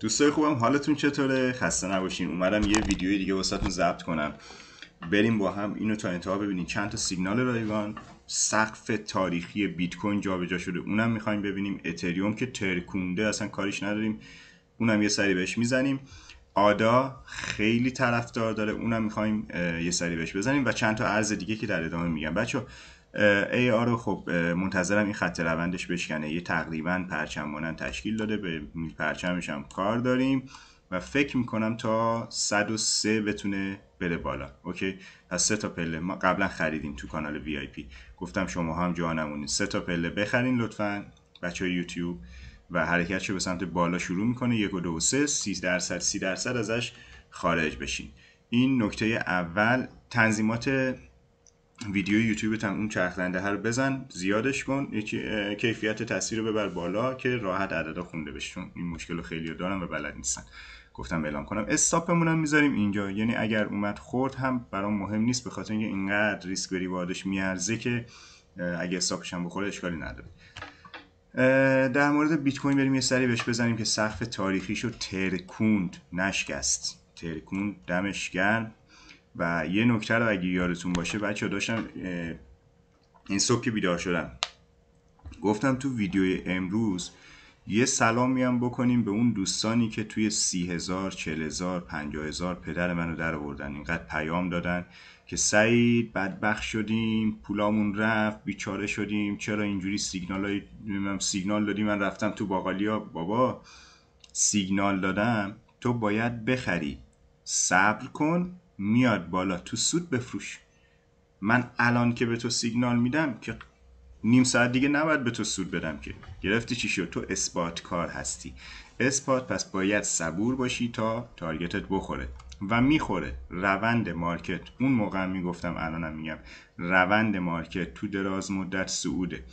دوستای خوبم حالتون چطوره خسته نباشین اومدم یه ویدیو دیگه واسهتون ضبط کنم بریم با هم اینو تا انتها ببینیم چند تا سیگنال رایگان سقف تاریخی بیت کوین جابجا شده اونم میخوایم ببینیم اتریوم که ترکونده اصلا کاریش نداریم اونم یه سری بهش میزنیم آدا خیلی طرفدار داره اونم میخوایم یه سری بهش بزنیم و چند تا ارز دیگه که در ادامه میگم بچه ای آرو خب منتظرم این خط روندش بشکنه یه تقریبا پرچم مانند تشکیل داده به پرچمش هم کار داریم و فکر میکنم تا 103 بتونه بره بالا اوکی پس سه تا پله ما قبلا خریدیم تو کانال وی آی پی گفتم شما هم جا نمونید سه تا پله بخرین لطفا بچه یوتیوب و حرکت به سمت بالا شروع میکنه یک و دو و سه سی درصد سی درصد ازش خارج بشین این نکته اول تنظیمات ویدیو یوتیوب هم اون چرخنده هر بزن زیادش کن یکی کیفیت تصویر رو ببر بالا که راحت عددا خونده بشه چون این مشکل رو خیلی دارم و بلد نیستن گفتم اعلام کنم استاپمون هم میذاریم اینجا یعنی اگر اومد خورد هم برام مهم نیست به اینکه اینقدر ریسک بری واردش میارزه که اگه استاپش هم بخوره اشکالی نداره در مورد بیت کوین بریم یه سری بهش بزنیم که سقف تاریخیشو ترکوند نشکست ترکوند دمش گرم و یه نکته رو اگه یادتون باشه بچه داشتم این صبح که بیدار شدم گفتم تو ویدیو امروز یه سلامی هم بکنیم به اون دوستانی که توی سی هزار چل هزار پنجا هزار پدر منو در آوردن اینقدر پیام دادن که سعید بدبخ شدیم پولامون رفت بیچاره شدیم چرا اینجوری سیگنال سیگنال دادی من رفتم تو باقالیا بابا سیگنال دادم تو باید بخری صبر کن میاد بالا تو سود بفروش من الان که به تو سیگنال میدم که نیم ساعت دیگه نباید به تو سود بدم که گرفتی چی شد تو اثبات کار هستی اثبات پس باید صبور باشی تا تارگتت بخوره و میخوره روند مارکت اون موقع میگفتم الانم میگم روند مارکت تو دراز مدت سعوده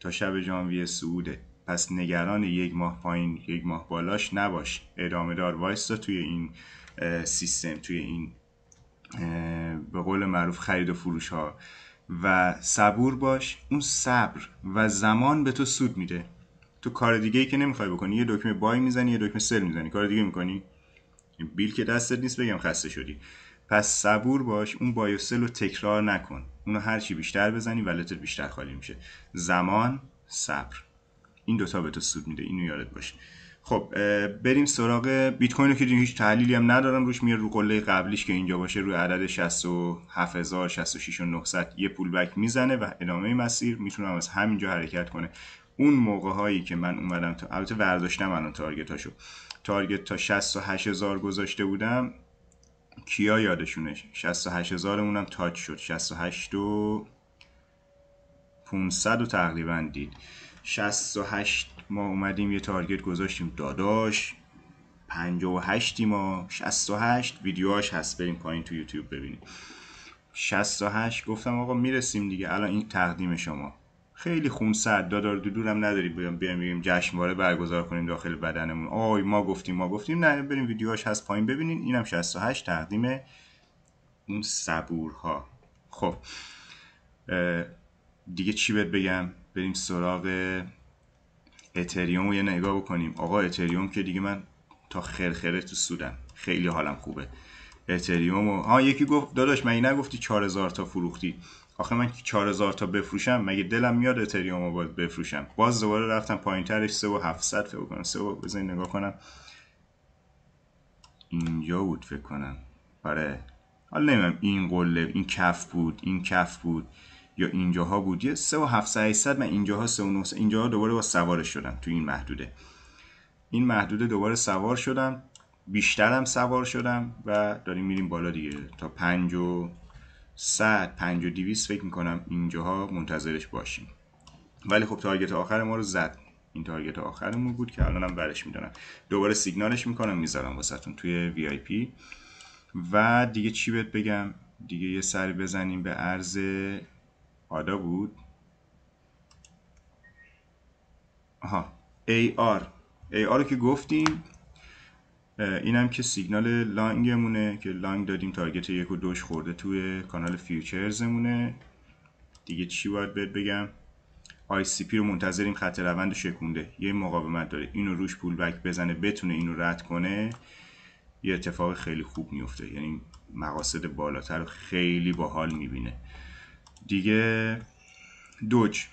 تا شب ژانویه سعوده پس نگران یک ماه پایین یک ماه بالاش نباش ادامه دار وایستا توی این سیستم توی این به قول معروف خرید و فروش ها و صبور باش اون صبر و زمان به تو سود میده تو کار دیگه ای که نمیخوای بکنی یه دکمه بای میزنی یه دکمه سل میزنی کار دیگه میکنی بیل که دستت نیست بگم خسته شدی پس صبور باش اون بای و سل رو تکرار نکن اونو هر چی بیشتر بزنی ولتت بیشتر خالی میشه زمان صبر این دوتا به تو سود میده اینو یادت باشه خب بریم سراغ بیت کوین رو که هیچ تحلیلی هم ندارم روش میاد رو قله قبلیش که اینجا باشه روی عدد 67000 66900 یه پول بک میزنه و ادامه مسیر میتونم از همینجا حرکت کنه اون موقع هایی که من اومدم تا البته ورداشتم الان تارگت هاشو تارگت تا 68000 گذاشته بودم کیا یادشونه 68000 اونم تاچ شد 68 و 500 و تقریبا دید 68 ما اومدیم یه تارگت گذاشتیم داداش 58 ما 68 ویدیوهاش هست بریم پایین تو یوتیوب ببینیم 68 گفتم آقا میرسیم دیگه الان این تقدیم شما خیلی خون سرد دادار دودورم نداری بیام بیام بیام جشنواره برگزار کنیم داخل بدنمون آی ما گفتیم ما گفتیم نه بریم ویدیوهاش هست پایین ببینین اینم 68 تقدیم اون صبورها خب دیگه چی بهت بگم بریم سراغ اتریوم رو یه نگاه بکنیم آقا اتریوم که دیگه من تا خرخره تو سودم خیلی حالم خوبه اتریوم و ها یکی گفت داداش من نگفتی 4000 تا فروختی آخه من 4000 تا بفروشم مگه دلم میاد اتریوم رو باید بفروشم باز دوباره رفتم پایین ترش 3700 فکر کنم 3 بزن نگاه کنم اینجا بود فکر کنم آره حالا نمیم این قله این کف بود این کف بود یا اینجاها بود یه 3 و 7 من اینجاها 3 و اینجاها دوباره با سوارش شدم تو این محدوده این محدوده دوباره سوار شدم بیشترم سوار شدم و داریم میریم بالا دیگه تا 5 و 100 5 و 200 فکر میکنم اینجاها منتظرش باشیم ولی خب تارگت آخر ما رو زد این تارگت آخرمون بود که الانم برش میدونم دوباره سیگنالش میکنم میذارم واسهتون توی وی آی پی و دیگه چی بهت بگم دیگه یه سری بزنیم به ارز آدا بود آها AR AR رو که گفتیم اینم که سیگنال لانگمونه که لانگ دادیم تارگت یک و دوش خورده توی کانال فیوچرزمونه دیگه چی باید بهت بگم ICP رو منتظریم خط روند شکونده یه مقاومت داره اینو روش پول بک بزنه بتونه اینو رد کنه یه اتفاق خیلی خوب میفته یعنی مقاصد بالاتر رو خیلی باحال میبینه دیگه دوج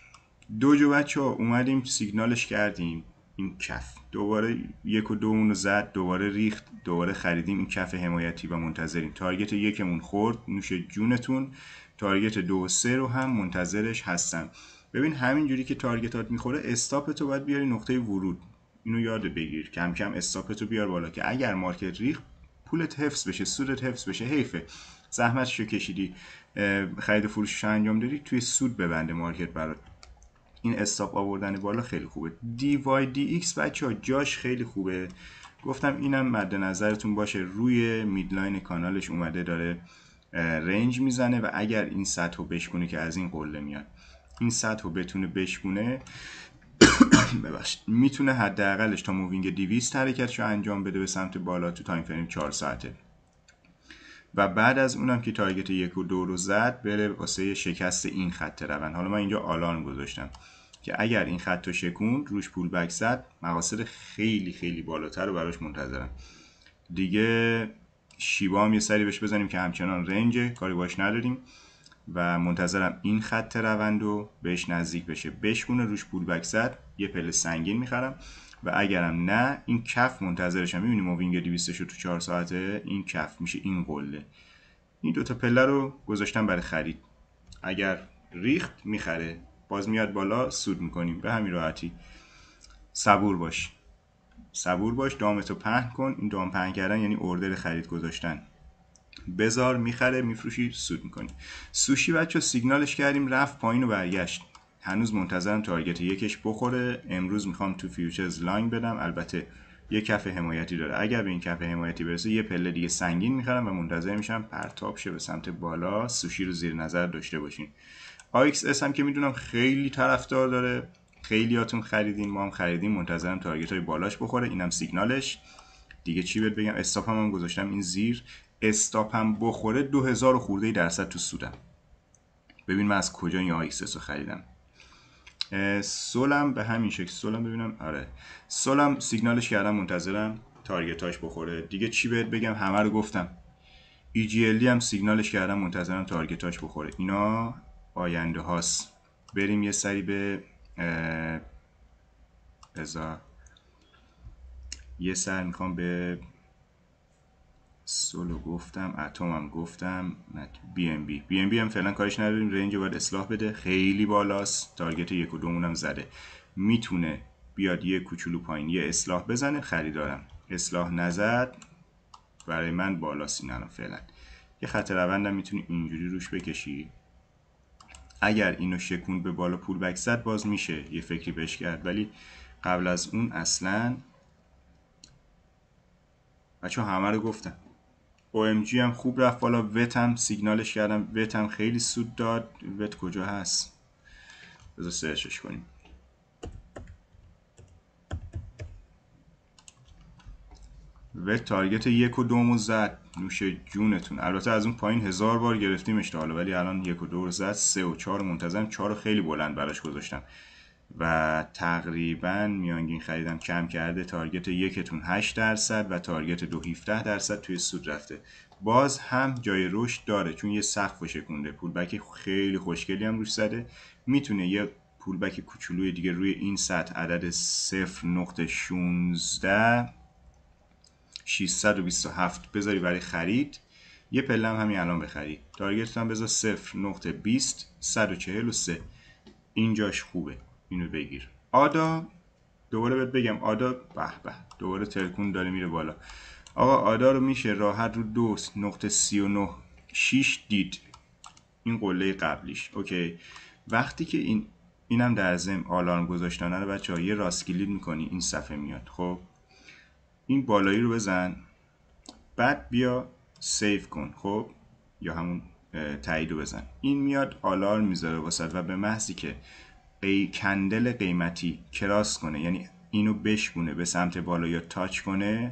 دوج و بچه ها اومدیم سیگنالش کردیم این کف دوباره یک و دو زد دوباره ریخت دوباره خریدیم این کف حمایتی و منتظریم تارگت یکمون خورد نوش جونتون تارگت دو و سه رو هم منتظرش هستم ببین همین جوری که تارگتات میخوره استاپتو باید بیاری نقطه ورود اینو یاد بگیر کم کم استاپتو بیار بالا که اگر مارکت ریخت پولت حفظ بشه سودت حفظ بشه حیفه زحمت شو کشیدی خرید فروشش انجام دادی توی سود ببنده مارکت برات این استاپ آوردن بالا خیلی خوبه ایکس بچه ها جاش خیلی خوبه گفتم اینم مد نظرتون باشه روی میدلاین کانالش اومده داره رنج میزنه و اگر این سطح رو بشکونه که از این قله میاد این سطح رو بتونه بشکونه ببخشید میتونه حداقلش تا مووینگ 200 حرکتش رو انجام بده به سمت بالا تو تایم فریم 4 ساعته و بعد از اونم که تارگت یک و دو رو زد بره واسه شکست این خط روند حالا من اینجا آلان گذاشتم که اگر این خط رو شکوند روش پول بک زد مقاصد خیلی خیلی بالاتر رو براش منتظرم دیگه شیبا هم یه سری بهش بزنیم که همچنان رنجه کاری باش نداریم و منتظرم این خط روند رو بهش نزدیک بشه بشکونه روش پول بک زد یه پله سنگین میخرم و اگرم نه این کف منتظرشم میبینیم ما وینگ 200 رو تو 4 ساعته این کف میشه این قله این دوتا پله رو گذاشتم برای خرید اگر ریخت میخره باز میاد بالا سود میکنیم به همین راحتی صبور باش صبور باش دامتو پهن کن این دام پهن کردن یعنی اردر خرید گذاشتن بزار میخره میفروشی سود میکنی سوشی بچه سیگنالش کردیم رفت پایین و برگشت هنوز منتظرم تارگت یکش بخوره امروز میخوام تو فیوچرز لانگ بدم البته یه کف حمایتی داره اگر به این کف حمایتی برسه یه پله دیگه سنگین میخرم و منتظر میشم پرتاب شه به سمت بالا سوشی رو زیر نظر داشته باشین آیکس اس هم که میدونم خیلی طرفدار داره خیلیاتون خریدین ما هم خریدیم منتظرم تارگت های بالاش بخوره اینم سیگنالش دیگه چی بهت بگم استاپ هم, گذاشتم این زیر استاپ هم بخوره 2000 خورده درصد تو سودم ببین از کجا این آیکس رو خریدم سولم به همین شکل سولم ببینم آره سولم سیگنالش کردم منتظرم تارگتاش بخوره دیگه چی بهت بگم همه رو گفتم الی e هم سیگنالش کردم منتظرم تارگتاش بخوره اینا آینده هاست بریم یه سری به بذار یه سر میخوام به سولو گفتم هم گفتم بی ام بی بی ام بی هم فعلا کارش نداریم رنج باید اصلاح بده خیلی بالاست تارگت یک و هم زده میتونه بیاد یه کوچولو پایین یه اصلاح بزنه خریدارم اصلاح نزد برای من بالاست این فعلا یه خط هم میتونی اینجوری روش بکشی اگر اینو شکون به بالا پول بک زد باز میشه یه فکری بهش کرد ولی قبل از اون اصلا بچه همه رو گفتم جی هم خوب رفت بالا وت هم سیگنالش کردم وت هم خیلی سود داد وت کجا هست بذار سرچش کنیم وت تارگت یک و دوم زد نوش جونتون البته از اون پایین هزار بار گرفتیمش تا حالا ولی الان یک و دو رو زد سه و چهار منتظم چهار خیلی بلند براش گذاشتم و تقریبا میانگین خریدم کم کرده تارگت یکتون 8 درصد و تارگت دو 17 درصد توی سود رفته باز هم جای رشد داره چون یه سقف رو شکونده پولبک خیلی خوشگلی هم روش زده میتونه یه پولبک کوچولوی دیگه روی این سطح عدد 0.16 627 بذاری برای خرید یه هم همین الان بخری بخرید هم بذار 0.20 143 اینجاش خوبه اینو بگیر آدا دوباره بهت بگم آدا به به دوباره ترکون داره میره بالا آقا آدا رو میشه راحت رو دو نقطه سی و نه شیش دید این قله قبلیش اوکی وقتی که این اینم در زم آلارم گذاشتن رو بچه یه راست کلید میکنی این صفحه میاد خب این بالایی رو بزن بعد بیا سیف کن خب یا همون تایید رو بزن این میاد آلارم میذاره واسد و به محضی که کندل قیمتی کراس کنه یعنی اینو بشکونه به سمت بالا یا تاچ کنه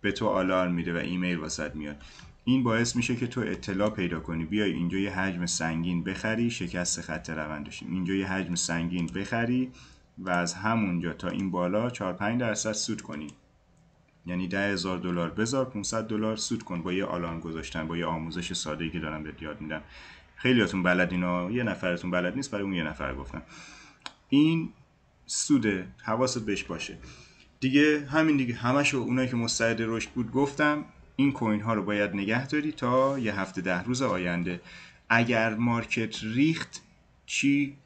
به تو آلارم میده و ایمیل واسط میاد این باعث میشه که تو اطلاع پیدا کنی بیای اینجا یه حجم سنگین بخری شکست خط روند اینجا یه حجم سنگین بخری و از همونجا تا این بالا 4 5 درصد سود کنی یعنی 10000 دلار بذار 500 دلار سود کن با یه آلارم گذاشتن با یه آموزش ساده که دارم بهت یاد میدم خیلیاتون بلد ها یه نفرتون بلد نیست برای اون یه نفر گفتم این سوده حواست بهش باشه دیگه همین دیگه همشو اونایی که مستعد رشد بود گفتم این کوین ها رو باید نگه داری تا یه هفته ده روز آینده اگر مارکت ریخت چی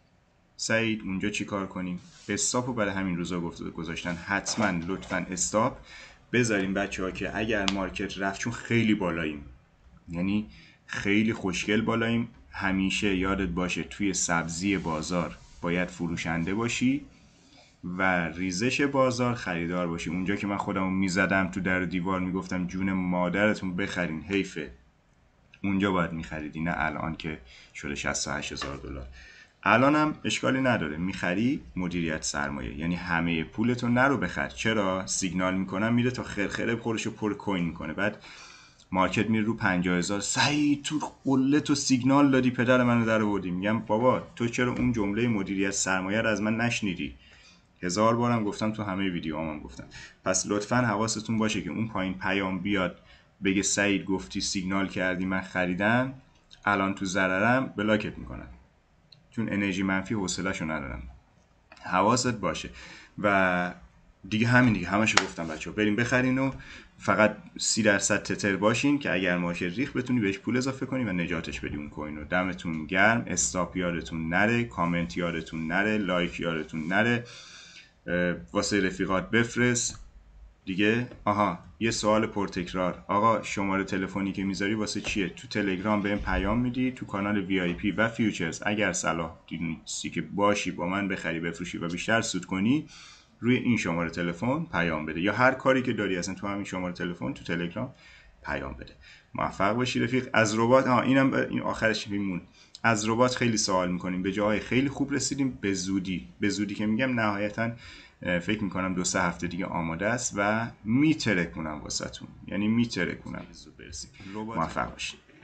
سعید اونجا چی کار کنیم استاپ رو برای همین روزا گذاشتن حتما لطفا استاپ بذاریم بچه ها که اگر مارکت رفت چون خیلی بالاییم یعنی خیلی خوشگل بالاییم همیشه یادت باشه توی سبزی بازار باید فروشنده باشی و ریزش بازار خریدار باشی اونجا که من خودمو میزدم تو در دیوار میگفتم جون مادرتون بخرین حیفه اونجا باید میخریدی نه الان که شده 68 هزار دلار الان هم اشکالی نداره میخری مدیریت سرمایه یعنی همه پولتو نرو بخر چرا سیگنال میکنم میره تا خرخره پرش پر کوین میکنه بعد مارکت میره رو 50 هزار سعید تو قله تو سیگنال دادی پدر منو در آوردی میگم بابا تو چرا اون جمله مدیریت سرمایه رو از من نشنیدی هزار بارم گفتم تو همه ویدیو ویدیوهامم گفتم پس لطفا حواستون باشه که اون پایین پیام بیاد بگه سعید گفتی سیگنال کردی من خریدم الان تو ضررم بلاکت میکنم چون انرژی منفی حوصلهشو ندارم حواست باشه و دیگه همین دیگه همشو گفتم بچه بریم بخرین و فقط سی درصد تتر باشین که اگر ماشه ریخ بتونی بهش پول اضافه کنی و نجاتش بدی اون کوین رو دمتون گرم استاپ یادتون نره کامنت یادتون نره لایک یادتون نره واسه رفیقات بفرست دیگه آها یه سوال پرتکرار آقا شماره تلفنی که میذاری واسه چیه تو تلگرام بهم پیام میدی تو کانال وی آی و فیوچرز اگر صلاح دیدی که باشی با من بخری بفروشی و بیشتر سود کنی روی این شماره تلفن پیام بده یا هر کاری که داری اصلا تو همین شماره تلفن تو تلگرام پیام بده موفق باشی رفیق از ربات ها اینم این آخرش میمون از ربات خیلی سوال میکنیم به جای خیلی خوب رسیدیم به زودی به زودی که میگم نهایتا فکر میکنم دو سه هفته دیگه آماده است و میترکونم واسهتون یعنی میترکونم زود برسیم موفق باشید